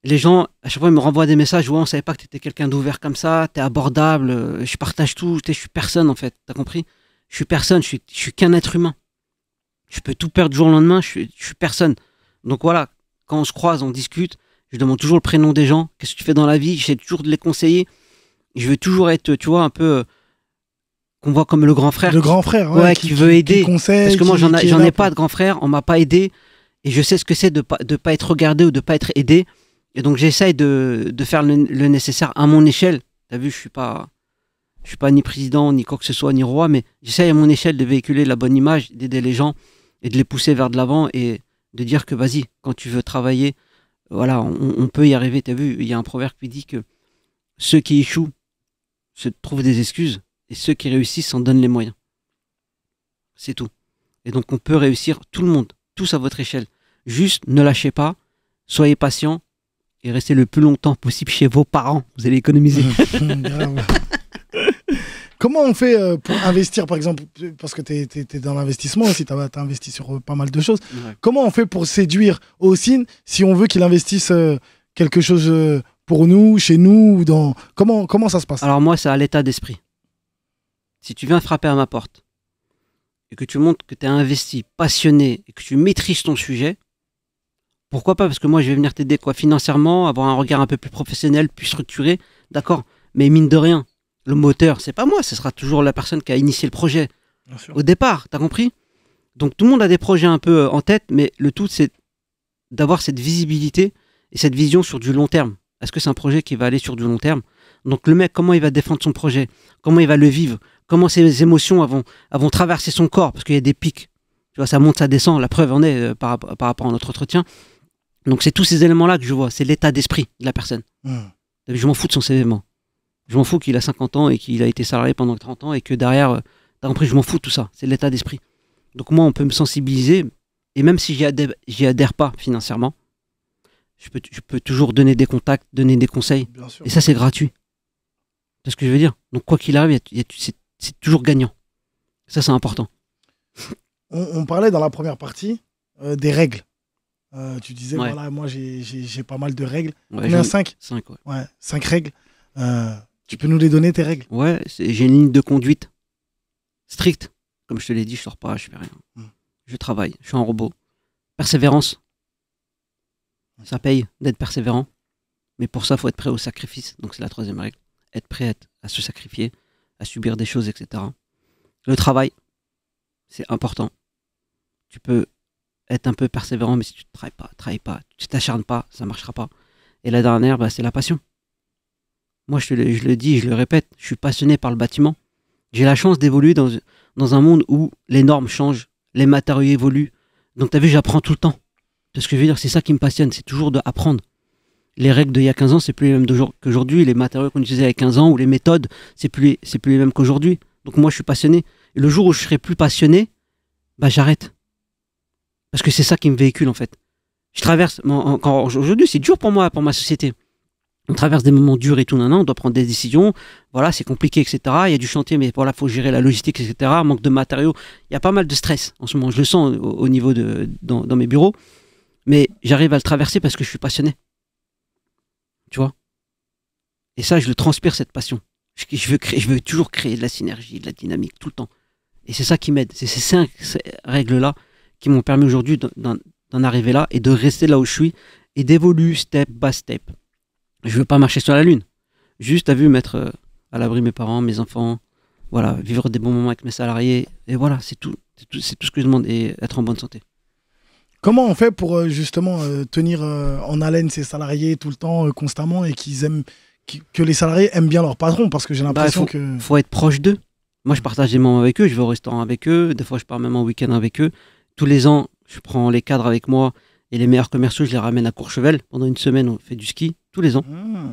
Les gens, à chaque fois, ils me renvoient des messages. On on savait pas que tu étais quelqu'un d'ouvert comme ça. Tu es abordable. Euh, je partage tout. Je suis personne, en fait. Tu as compris Je suis personne. Je suis, suis qu'un être humain. Je peux tout perdre du jour au lendemain. Je suis, suis personne. Donc voilà, quand on se croise, on discute. Je demande toujours le prénom des gens. Qu'est-ce que tu fais dans la vie J'essaie toujours de les conseiller. Je veux toujours être, tu vois, un peu euh, qu'on voit comme le grand frère. Le grand frère, ouais, qui, veut aider. Parce que moi, j'en, ai pas de grand frère, on m'a pas aidé, et je sais ce que c'est de pas de pas être regardé ou de pas être aidé, et donc j'essaye de, faire le, nécessaire à mon échelle. T'as vu, je suis pas je suis pas ni président ni quoi que ce soit ni roi, mais j'essaye à mon échelle de véhiculer la bonne image, d'aider les gens et de les pousser vers de l'avant et de dire que vas-y, quand tu veux travailler, voilà, on, on peut y arriver. T'as vu, il y a un proverbe qui dit que ceux qui échouent se trouvent des excuses et ceux qui réussissent en donnent les moyens. C'est tout. Et donc on peut réussir tout le monde, tous à votre échelle. Juste ne lâchez pas, soyez patient et restez le plus longtemps possible chez vos parents. Vous allez économiser. Comment on fait euh, pour investir, par exemple, parce que tu es, dans l'investissement aussi, tu as, investi sur euh, pas mal de choses. Comment on fait pour séduire aussi, si on veut qu'il investisse euh, quelque chose pour nous, chez nous dans... comment, comment ça se passe Alors moi, c'est à l'état d'esprit si tu viens frapper à ma porte et que tu montres que tu es investi, passionné et que tu maîtrises ton sujet, pourquoi pas Parce que moi, je vais venir t'aider quoi financièrement, avoir un regard un peu plus professionnel, plus structuré, d'accord Mais mine de rien, le moteur, c'est pas moi, ce sera toujours la personne qui a initié le projet au départ, t'as compris Donc tout le monde a des projets un peu euh, en tête, mais le tout, c'est d'avoir cette visibilité et cette vision sur du long terme. Est-ce que c'est un projet qui va aller sur du long terme Donc le mec, comment il va défendre son projet Comment il va le vivre comment ces émotions vont, traverser son corps, parce qu'il y a des pics. Tu vois, ça monte, ça descend, la preuve en est euh, par, rapport à notre entretien. Donc c'est tous ces éléments-là que je vois, c'est l'état d'esprit de la personne. Hmm. Je m'en fous de son CV, Je m'en fous qu'il a 50 ans et qu'il a été salarié pendant 30 ans et que derrière, tu t'as compris, je m'en fous de tout ça, c'est l'état d'esprit. Donc moi, on peut me sensibiliser, et même si j'y adhère, adhère pas financièrement, je peux, toujours donner des contacts, donner des conseils. Et ça, c'est gratuit. C'est ce que je veux dire. Donc quoi qu'il arrive, a, c'est toujours gagnant. Ça, c'est important. On, parlait dans la première partie euh, des règles. Euh, tu disais, voilà, moi j'ai pas mal de règles. on Combien 5 5, ouais. ouais. cinq règles. Euh, tu peux nous les donner, tes règles Ouais, j'ai une ligne de conduite stricte. Comme je te l'ai dit, je sors pas, je fais rien. Hmm. Je travaille, je suis un robot. Persévérance. Ça paye d'être persévérant. Mais pour ça, faut être prêt au sacrifice. Donc c'est la troisième règle. Être prêt à se sacrifier à subir des choses, etc. Le travail, c'est important. Tu peux être un peu persévérant, mais si tu ne travailles pas, travailles pas, tu t'acharnes pas, ça ne marchera pas. Et la dernière, bah, c'est la passion. Moi, je, le, dis, je le répète, je suis passionné par le bâtiment. J'ai la chance d'évoluer dans, un monde où les normes changent, les matériaux évoluent. Donc, tu as vu, j'apprends tout le temps. De ce que je veux dire, c'est ça qui me passionne, c'est toujours d'apprendre les règles d'il y a 15 ans, c'est plus les mêmes qu'aujourd'hui. Les matériaux qu'on utilisait il y a 15 ans ou les méthodes, c'est plus, c'est plus les mêmes qu'aujourd'hui. Donc moi, je suis passionné. Et le jour où je serai plus passionné, bah j'arrête. Parce que c'est ça qui me véhicule en fait. Je traverse, aujourd'hui, c'est dur pour moi, pour ma société. On traverse des moments durs et tout, non, on doit prendre des décisions. Voilà, c'est compliqué, etc. Il y a du chantier, mais voilà, faut gérer la logistique, etc. Manque de matériaux. Il y a pas mal de stress en ce moment. Je le sens au, niveau de dans mes bureaux, mais j'arrive à le traverser parce que je suis passionné. Tu vois Et ça, je le transpire, cette passion. Je, veux créer, je veux toujours créer de la synergie, de la dynamique, tout le temps. Et c'est ça qui m'aide. C'est ces cinq règles-là qui m'ont permis aujourd'hui d'en arriver là et de rester là où je suis et d'évoluer step by step. Je veux pas marcher sur la lune. Juste, à vue mettre euh, à l'abri mes parents, mes enfants, voilà, vivre des bons moments avec mes salariés. Et voilà, c'est tout. C'est tout, tout ce que je demande et être en bonne santé. Comment on fait pour euh, justement euh, tenir euh, en haleine ses salariés tout le temps, constamment, et qu'ils aiment, que les salariés aiment bien leur patron Parce que j'ai bah, l'impression que... que. faut être proche d'eux. Moi, je partage des moments avec eux, je vais au restaurant avec eux, des fois, je pars même en week-end avec eux. Tous les ans, je prends les cadres avec moi et les meilleurs commerciaux, je les ramène à Courchevel. Pendant une semaine, on fait du ski, tous les ans. Hmm.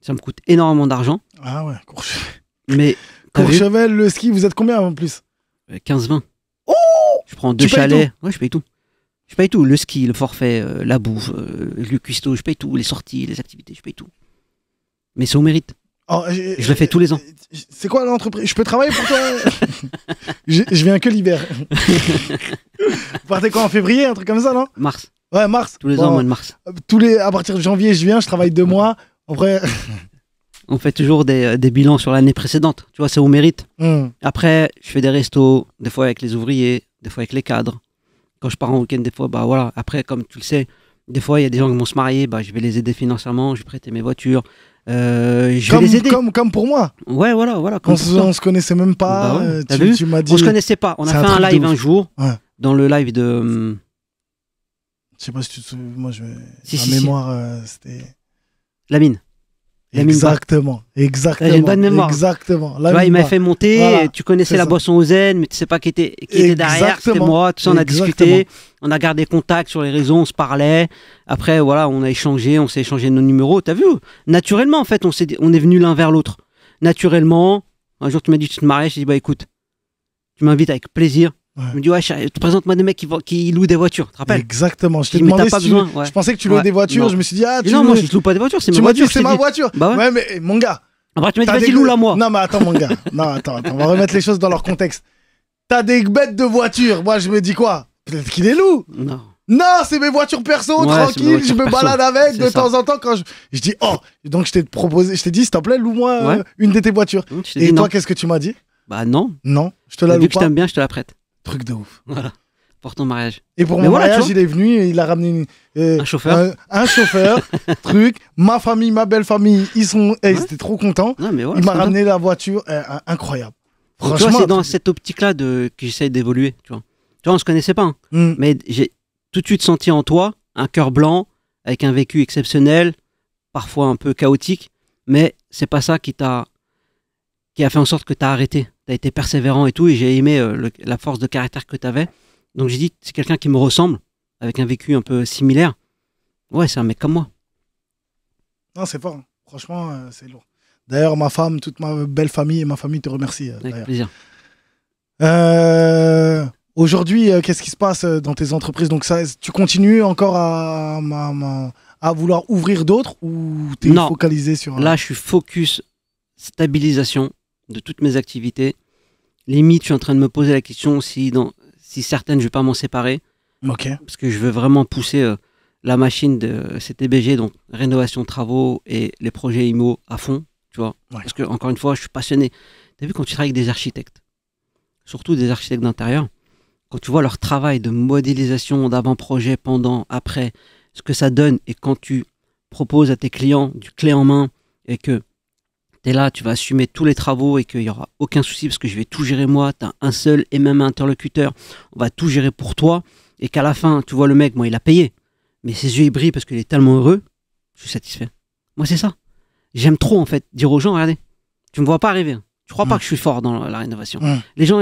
Ça me coûte énormément d'argent. Ah ouais, Courchevel. Mais. Courchevel, le ski, vous êtes combien en plus 15-20. Oh Je prends deux chalets. Ouais, je paye tout. Je paye tout, le ski, le forfait, euh, la bouffe, euh, le cuistot, je paye tout, les sorties, les activités, je paye tout. Mais c'est au mérite. Oh, euh, je le fais tous les ans. C'est quoi l'entreprise Je peux travailler pour toi je, viens que l'hiver. Vous partez quoi en février, un truc comme ça, non Mars. Ouais, mars. Tous les ans, mois de mars. Tous les, à partir de janvier, je viens, je travaille deux mois. mois. vrai. On fait toujours des, bilans sur l'année précédente. Tu vois, c'est au mérite. Hmm. Après, je fais des restos, des fois avec les ouvriers, des fois avec les cadres quand je pars en week-end, des fois, bah voilà, après, comme tu le sais, des fois, il y a des gens qui vont se marier, bah, je vais les aider financièrement, je vais prêter mes voitures, euh, je comme, les aider. Comme, comme, pour moi. Ouais, voilà, voilà. on, se, se connaissait même pas. Bah euh, tu, m'as dit. On se connaissait pas. On a fait un, live un jour. Dans le live de. Euh, je sais pas si tu te souviens. Moi, je. Si, si, mémoire, c'était. La mine. Exactement, exactement. Exactement. il m'a fait monter. tu connaissais la boisson aux mais tu sais pas qui était, qui était derrière. C'était moi. Tout ça, on a discuté. On a gardé contact sur les réseaux. On se parlait. Après, voilà, on a échangé. On s'est échangé nos numéros. as vu Naturellement, en fait, on, est, on est venu l'un vers l'autre. Naturellement. Un jour, tu m'as dit tu te mariais. J'ai dit bah écoute, tu m'invites avec plaisir. Ouais. me dis ouais, présentes moi des mecs qui, qui, louent des voitures, tu te rappelles Exactement, je t'ai demandé pas si Je pensais que tu louais des voitures, je me suis dit, ah, tu. non, moi, je loue pas des voitures, c'est ma voiture. c'est ma voiture. Bah ouais. mais eh, mon gars. Après, tu m'as dit, vas-y, loue-la moi. Non, mais attends, mon gars. non, attends, attends, on va remettre les choses dans leur contexte. T'as des bêtes de voitures. Moi, je me dis quoi Peut-être qu'il est loue. Non. Non, c'est mes voitures perso, tranquille, je me balade avec de temps en temps quand je, je dis oh, donc je t'ai proposé, je t'ai dit s'il te plaît, loue-moi euh, une de tes voitures. Et toi, qu'est-ce que tu m'as dit Bah non. Non, je te la loue pas. Vu que je t'aime bien, je te la prête. Truc de ouf. Voilà. Pour ton mariage. Et pour mon mariage, il est venu il a ramené euh, Un chauffeur. un, chauffeur, truc. Ma famille, ma belle famille, ils sont, eh, étaient trop contents. il m'a ramené la voiture, eh, incroyable. Franchement, c'est dans cette optique-là que j'essaye d'évoluer, tu vois. Tu vois, on se connaissait pas, hein. hmm. mais j'ai tout de suite senti en toi un cœur blanc, avec un vécu exceptionnel, parfois un peu chaotique, mais c'est pas ça qui t'a... qui a fait en sorte que t'as arrêté tu as été persévérant et tout, et j'ai aimé euh, la force de caractère que tu avais. Donc j'ai dit, c'est quelqu'un qui me ressemble, avec un vécu un peu similaire. Ouais, c'est un mec comme moi. Non, c'est fort. Hein. Franchement, euh, c'est lourd. D'ailleurs, ma femme, toute ma belle famille et ma famille te remercie. Euh, avec plaisir. Aujourd'hui, qu'est-ce qui se passe dans tes entreprises Donc ça, tu continues encore à, à, à vouloir ouvrir d'autres ou t'es focalisé sur... Là, je suis focus stabilisation de toutes mes activités. Limite, je suis en train de me poser la question si, dans, si certaines, je vais pas m'en séparer. Ok. Parce que je veux vraiment pousser euh, la machine de CTBG, e donc rénovation, travaux et les projets IMO à fond, tu vois. Parce que, encore une fois, je suis passionné. Tu as vu quand tu travailles avec des architectes, surtout des architectes d'intérieur, quand tu vois leur travail de modélisation d'avant-projet, pendant, après, ce que ça donne, et quand tu proposes à tes clients du clé en main et que et là, tu vas assumer tous les travaux et qu'il n'y aura aucun souci parce que je vais tout gérer moi, t'as un seul et même interlocuteur, on va tout gérer pour toi et qu'à la fin, tu vois le mec, moi il a payé, mais ses yeux ils brillent parce qu'il est tellement heureux, je suis satisfait. Moi c'est ça. J'aime trop en fait dire aux gens, regardez, tu me vois pas arriver, hein. tu crois pas mm. que je suis fort dans la rénovation. Mm. Les gens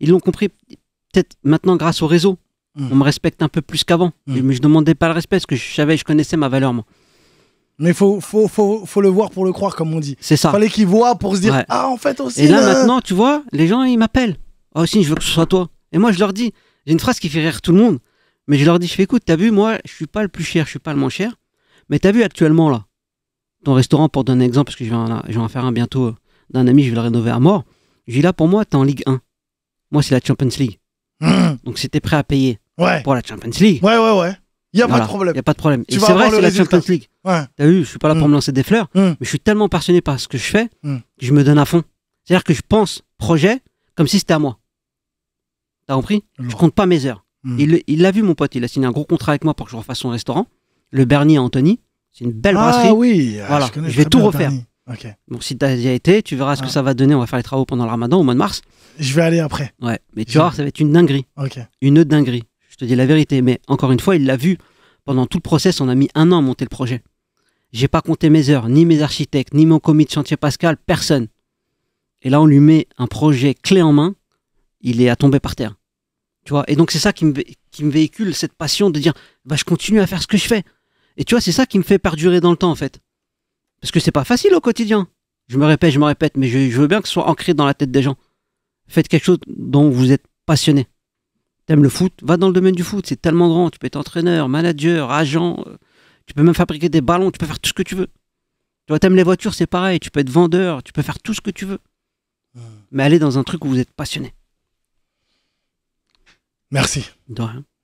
ils l'ont compris peut-être maintenant grâce au réseau, mm. on me respecte un peu plus qu'avant, mais je demandais pas le respect parce que je savais, je connaissais ma valeur moi. Mais faut, faut, faut, le voir pour le croire, comme on dit. C'est ça. Fallait qu'il voit pour se dire Ah, en fait, aussi. Et là, maintenant, tu vois, les gens, ils m'appellent. Ah, aussi, je veux que ce soit toi. Et moi, je leur dis J'ai une phrase qui fait rire tout le monde. Mais je leur dis Je fais écoute, t'as vu, moi, je suis pas le plus cher, je suis pas le moins cher. Mais t'as vu actuellement, là, ton restaurant, pour donner un exemple, parce que je vais en, faire un bientôt euh, d'un ami, je vais le rénover à mort. Je dis Là, pour moi, t'es en Ligue 1. Moi, c'est la Champions League. Hum. Donc, c'était prêt à payer pour la Champions League. Ouais, ouais, ouais. Il n'y a, pas de problème. Il a pas de problème. c'est vrai, c'est la Champions Ouais. T'as vu, je suis pas là pour me mm. lancer des fleurs, mm. mais je suis tellement passionné par ce que je fais, mm. que je me donne à fond. C'est-à-dire que je pense projet comme si c'était à moi. T'as compris Je compte pas mes heures. Il l'a vu, mon pote. Il a signé un gros contrat avec moi pour que je refasse son restaurant. Le Bernier à Anthony. C'est une belle brasserie. Ah oui, ah, voilà. je, vais tout refaire. Okay. Donc si t'as déjà été, tu verras ce que ah. ça va donner. On va faire les travaux pendant le ramadan au mois de mars. Je vais aller après. Ouais, mais tu vas ça va être une dinguerie. Une dinguerie. Je te dis la vérité. Mais encore une fois, il l'a vu. Pendant tout le process, on a mis un an à monter le projet. J'ai pas compté mes heures, ni mes architectes, ni mon comité de chantier Pascal, personne. Et là, on lui met un projet clé en main. Il est à tomber par terre. Tu vois Et donc, c'est ça qui me, véhicule cette passion de dire, va je continue à faire ce que je fais. Et tu vois, c'est ça qui me fait perdurer dans le temps, en fait. Parce que c'est pas facile au quotidien. Je me répète, je me répète, mais je veux bien que ce soit ancré dans la tête des gens. Faites quelque chose dont vous êtes passionné. T'aimes le foot Va dans le domaine du foot, c'est tellement grand. Tu peux être entraîneur, manager, agent. Euh, tu peux même fabriquer des ballons, tu peux faire tout ce que tu veux. Tu vois, t'aimes les voitures, c'est pareil. Tu peux être vendeur, tu peux faire tout ce que tu veux. Mais allez dans un truc où vous êtes passionné. Merci.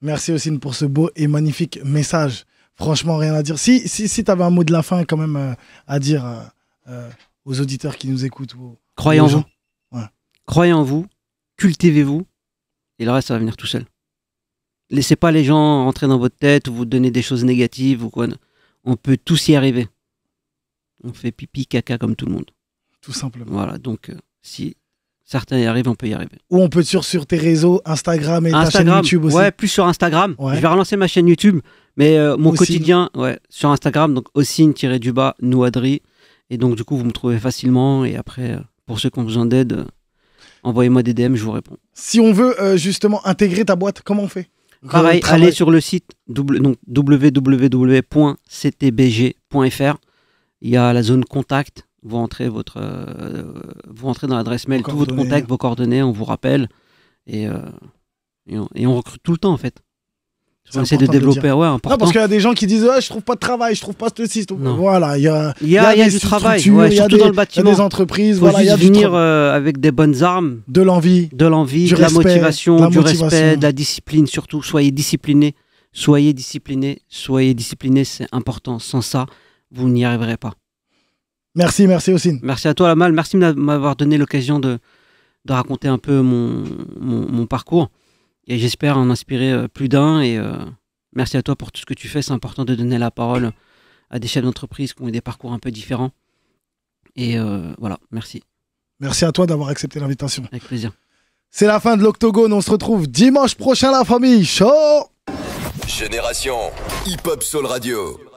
Merci aussi pour ce beau et magnifique message. Franchement, rien à dire. Si, si, si tu avais un mot de la fin quand même euh, à dire euh, aux auditeurs qui nous écoutent. Croyez en vous. Croyez en vous, cultivez-vous, et le reste, ça va venir tout seul. Laissez pas les gens rentrer dans votre tête ou vous donner des choses négatives ou quoi. On peut tous y arriver. On fait pipi, caca comme tout le monde. Tout simplement. Voilà, donc euh, si certains y arrivent, on peut y arriver. Ou on peut sur, sur tes réseaux, Instagram et ta chaîne YouTube aussi. Ouais, plus sur Instagram. Je vais relancer ma chaîne YouTube, mais euh, mon quotidien, ouais, sur Instagram, donc Ossine du bas, adri. Et donc du coup, vous me trouvez facilement. Et après, euh, pour ceux qui ont besoin d'aide, envoyez-moi des DM, je vous réponds. Si on veut euh, justement intégrer ta boîte, comment on fait Pareil, allez sur le site www.ctbg.fr. Il y a la zone contact. Vous entrez votre, euh, vous entrez dans l'adresse mail, vos tout vos coordonnées, on vous rappelle et, euh, et on recrute tout le temps en fait. On essaie de développer, important. Non, parce qu'il y a des gens qui disent, ah, je trouve pas de travail, je trouve pas ceci. Voilà, il y a, du travail, ouais, surtout y a dans le bâtiment. Y a des entreprises, Faut venir euh, avec des bonnes armes. De l'envie. De l'envie, de, la motivation, du respect, de la discipline surtout. Soyez disciplinés, soyez disciplinés, soyez disciplinés, c'est important. Sans ça, vous n'y arriverez pas. Merci, merci aussi. Merci à toi, Lamal. Merci de m'avoir donné l'occasion de, de raconter un peu mon, mon parcours. Et j'espère en inspirer euh, plus d'un. Et euh, merci à toi pour tout ce que tu fais. C'est important de donner la parole à des chefs d'entreprise qui ont des parcours un peu différents. Et euh, voilà, merci. Merci à toi d'avoir accepté l'invitation. Avec plaisir. C'est la fin de l'Octogone. On se retrouve dimanche prochain, la famille. ciao Génération Hip Hop Soul Radio.